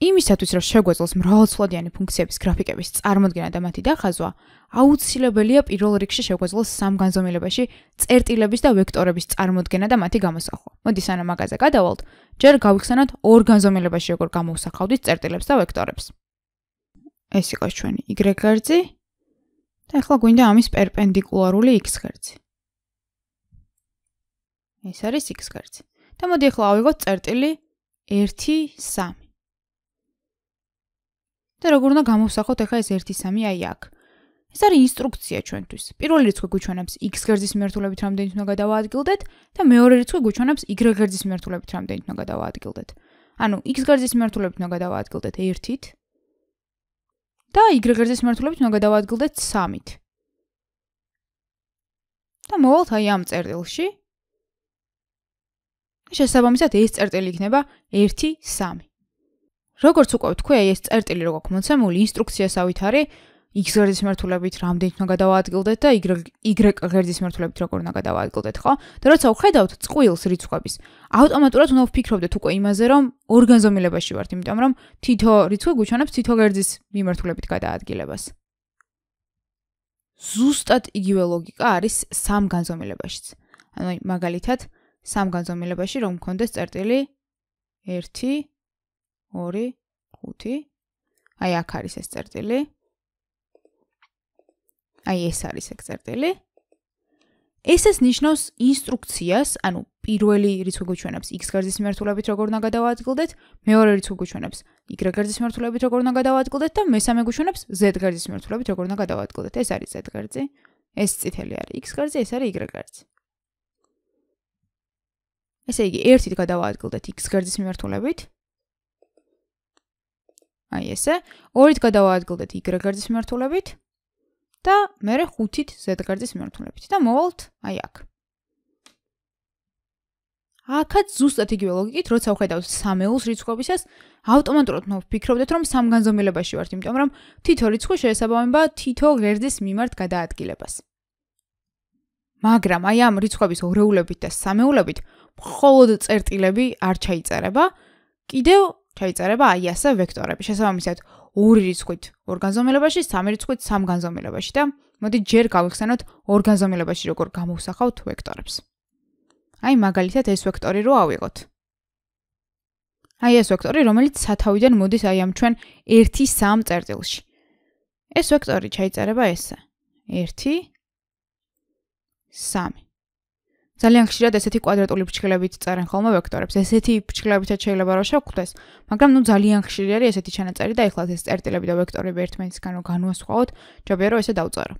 იმისათვის რომ შეგვეძლოს მრავალცვლადიანი ფუნქციების გრაფიკების წარმოქმნა და მათი დახაზვა, აუცილებელია პირველ რიგში შეგვეძლოს სამგანზომილებაში წერტილების და ვექტორების წარმოქმნა და მათი გამოსახვა. მოდი სანამ მაგაზე გადავალთ, ჯერ გავიხსენოთ ორ განზომილებაში როგორ გამოვსახავდით წერტილებს და ვექტორებს. ეს იყოს ჩვენი y ღერძი და ახლა გვინდა ამის პერპენდიკულარული x ღერძი. ეს არის x ღერძი. და მოდი ახლა ავიღოთ წერტილი 1 3 და როგორ უნდა გამოვსახოთ ახლა ეს 1 3 აი აქ. ეს არის ინსტრუქცია ჩვენთვის. პირველი რიცხვი გვიჩვენებს x გერძის მიმართულებით რამდენით უნდა გადავაადგილდეთ და მეორე რიცხვი გვიჩვენებს y გერძის მიმართულებით რამდენით უნდა გადავაადგილდეთ. ანუ x გერძის მიმართულებით უნდა გადავაადგილდეთ 1-ით და y გერძის მიმართულებით უნდა გადავაადგილდეთ 3-ით. და მოვალთ აი ამ წერტილში შესაბამისად ეს წერტილი იქნება 1 3 როგორც უკვე ვთქვი, აი ეს წერტილი როგორ გქმოცემული, ინსტრუქციას ავით არის x ღერძის მართულებით რამდენი უნდა გადავაადგილდეთ და y y ღერძის მართულებით როგორ უნდა გადავაადგილდეთ, ხო? და როცა ვხედავთ წquils რიცხვების, ავტომატურად უნდა ვფიქრობდეთ უკვე იმაზე, რომ ორგანზომილებაში ვართ, იმიტომ რომ თითო რიცხვი გუჩვენებს თითო ღერძის მიმართულებით გადაადგილებას. ზუსტად იგივე ლოგიკა არის სამ განზომილებაშიც. ანუ მაგალითად, სამ განზომილებაში რომ მქონდეს წერტილი 1 2 5 აი აქ არის ეს წერტილი აი ეს არის ეს წერტილი ესეს ნიშნავს ინსტრუქციას, ანუ პირველი რიცხვი გუჩვენებს x გარდის მიმართულებით როგორ უნდა გადავაადგილდეთ, მეორე რიცხვი გუჩვენებს y გარდის მიმართულებით როგორ უნდა გადავაადგილდეთ და მესამე გუჩვენებს z გარდის მიმართულებით როგორ უნდა გადავაადგილდეთ. ეს არის z გარდი, ეს წითელი არის x გარდი, ეს არის y გარდი. ესე იგი, ერთით გადავაადგილდეთ x გარდის მიმართულებით აი ესე, ორით გადავაადგილეთ y-გარდის მიმართულებით და მერე ხუთით z-გარდის მიმართულებით და მოვალთ აი აქ. აქაც ზუსტად იგივე ლოგიკით, როცა ვხედავთ სამეულს რიცხვებისას, ავტომატურად ვფიქრობდეთ, რომ სამგანზომილებაში ვართ, იმიტომ რომ თითო რიცხვი შეესაბამება თითო გერძის მიმართ გადაადგილებას. მაგრამ აი ამ რიცხვების ორეულებით და სამეულებით მხოლოდ წერტილები არ ჩაიწერება. კიდევ შეიძლება აი ასე ვექტორები შესაბამისად 2 რიცხვით ორგანზომილებაში 3 რიცხვით 3 განზომილებაში და მოდი ჯერ გავიხსენოთ ორგანზომილებაში როგორ გამოვსახავთ ვექტორებს აი მაგალითად ეს ვექტორი რო ავიღოთ აი ეს ვექტორი რომელიც სათავიდან მოდის აი ამ ჩვენ 1 3 წერტილში ეს ვექტორი შეიძლება ესე 1 3 ძალიან ხშირად ესეთი კვადრატული ფრჩხილებით წერენ ხოლმე ვექტორებს. ესეთი ფრჩხილებითაც შეიძლება რომ შეგხვდეს, მაგრამ ნუ ძალიან ხშირი არის ესეთი ჩანაწერი და ეხლა ეს წერტილები და ვექტორები ერთმანეთისგან რომ განვასხვაოთ, ჯობია რომ ესე დავწერო.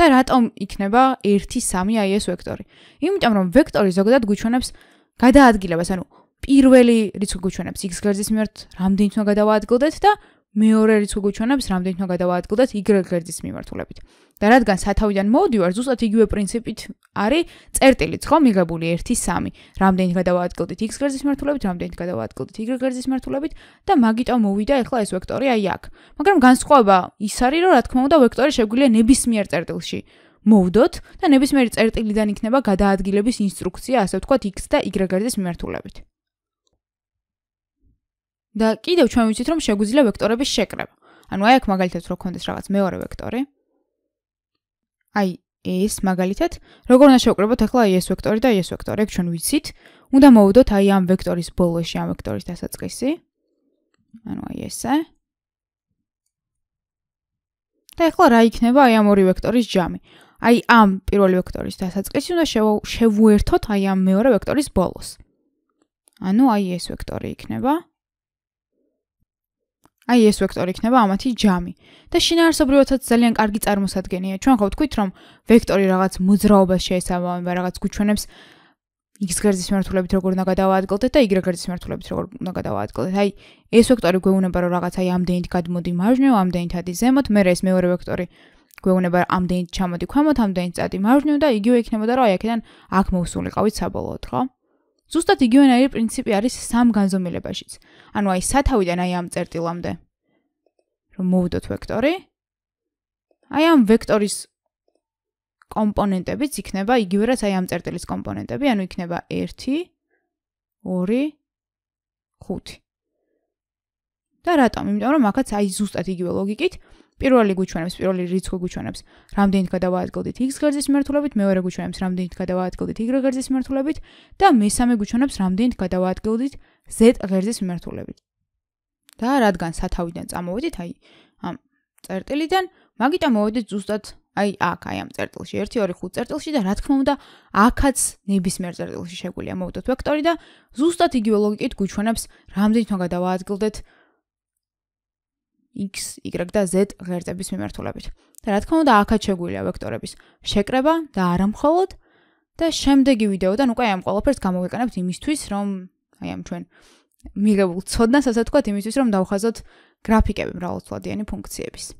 და რატომ იქნება 1 3 აი ეს ვექტორი? იმიტომ რომ ვექტორი ზოგადად გუჩვენებს გადაადგილებას, ანუ პირველი რიცხვი გუჩვენებს x-გერძის მიმართ რამდენიც უნდა გადავაადგილდეთ და მეორე რიც როგორ ჩვენებს რამდენიმე გადავაადგილდეთ y-გერძის მიმართულებით. და რადგან სათავიდან მოდივარ ზუსტად იგივე პრინციპით არის წერტილიც ხო მიგებული 1:3. რამდენიმე გადავაადგილდეთ x-გერძის მიმართულებით, რამდენიმე გადავაადგილდეთ y-გერძის მიმართულებით და მაგიტო მოვიდა ახლა ეს ვექტორი აი აქ. მაგრამ განსხვავება ის არის რომ რა თქმა უნდა ვექტორი შეგვიძლია ნებისმიერ წერტილში მოვდოთ და ნებისმიერი წერტილიდან იქნება გადაადგილების ინსტრუქცია ასე ვთქვათ x და y-გერძის მიმართულებით. და კიდევ ჩვენ ვიცით რომ შეგვიძლია ვექტორების შეკრება. ანუ აი აქ მაგალითად რო გქონდეს რაღაც მეორე ვექტორი. აი ეს მაგალითად როგორ უნდა შევკრებოთ ახლა ეს ვექტორი და ეს ვექტორი აქ ჩვენ ვიცით. უნდა მოვუდოთ აი ამ ვექტორის ბოლოში ამ ვექტორის დასაწყისი. ანუ აი ესე. და ახლა რა იქნება აი ამ ორი ვექტორის ჯამი? აი ამ პირველი ვექტორის დასაწყისი უნდა შევუერთოთ აი ამ მეორე ვექტორის ბოლოს. ანუ აი ეს ვექტორი იქნება. აი ეს ვექტორი იქნება ამათი ჯამი და შინაარსობრივადაც ძალიან კარგი წარმოსადგენია. ჩვენ ხო ვთქვით, რომ ვექტორი რაღაც მოძრაობას შეესაბამება, რაღაც გუჩვენებს x გერძის მიმართულებით როგორ უნდა გადავაადგილდეთ და y გერძის მიმართულებით როგორ უნდა გადავაადგილდეთ. აი ეს ვექტორი გვეუბნება, რომ რაღაც აი ამდენით გადმოდი მარჯვნივ, ამდენით ადი ზემოთ, მე ეს მეორე ვექტორი გვეუბნება, რომ ამდენით ჩამოდი ქვემოთ, ამდენით წადი მარჯვნივ და იგივე იქნებოდა, რომ აი აქედან აქ მოვსულიყავით საბოლოოდ, ხო? ზუსტად იგივენაირი პრინციპი არის სამ განზომილებაშიც. ანუ აი სათავიდან აი ამ წერტილამდე რომ მოვიდოთ ვექტორი. აი ამ ვექტორის კომპონენტებიც იქნება იგივე რაც აი ამ წერტილის კომპონენტები, ანუ იქნება 1 2 5. და რატომ? იმიტომ რომ ახაც აი ზუსტად იგივე ლოგიკით პირველი გუჩვენებს, პირველი რიცხვი გუჩვენებს, რამდენით გადავაადგილდით x ღერძის მიმართულებით, მეორე გუჩვენებს, რამდენით გადავაადგილდით y ღერძის მიმართულებით და მესამე გუჩვენებს, რამდენით გადავაადგილდით z ღერძის მიმართულებით. და რადგან სათავიდან წამოვედით, აი ამ წერტილიდან, მაგიტომ მოვედით ზუსტად აი აქ, აი ამ წერტილში, 1 2 5 წერტილში და რა თქმა უნდა, აქაც ნებისმიერ წერტილში შეგვიძლია მოვდოთ ვექტორი და ზუსტად იგივე ლოგიკით გუჩვენებს, რამდენით უნდა გადავაადგილდეთ x, y და z ღერძების მიმართულებით. და რა თქმა უნდა, ახაც შეგვიძლია ვექტორების შეკრება და არა მხოლოდ და შემდეგი ვიდეოდან უკვე ამ ყველაფერს გამოვიყენებთ იმისთვის, რომ აი ამ ჩვენ მიღებულ ცოდნას ასე თქვა, იმისთვის, რომ დავხაზოთ გრაფიკები მრავალწლადიანი ფუნქციების.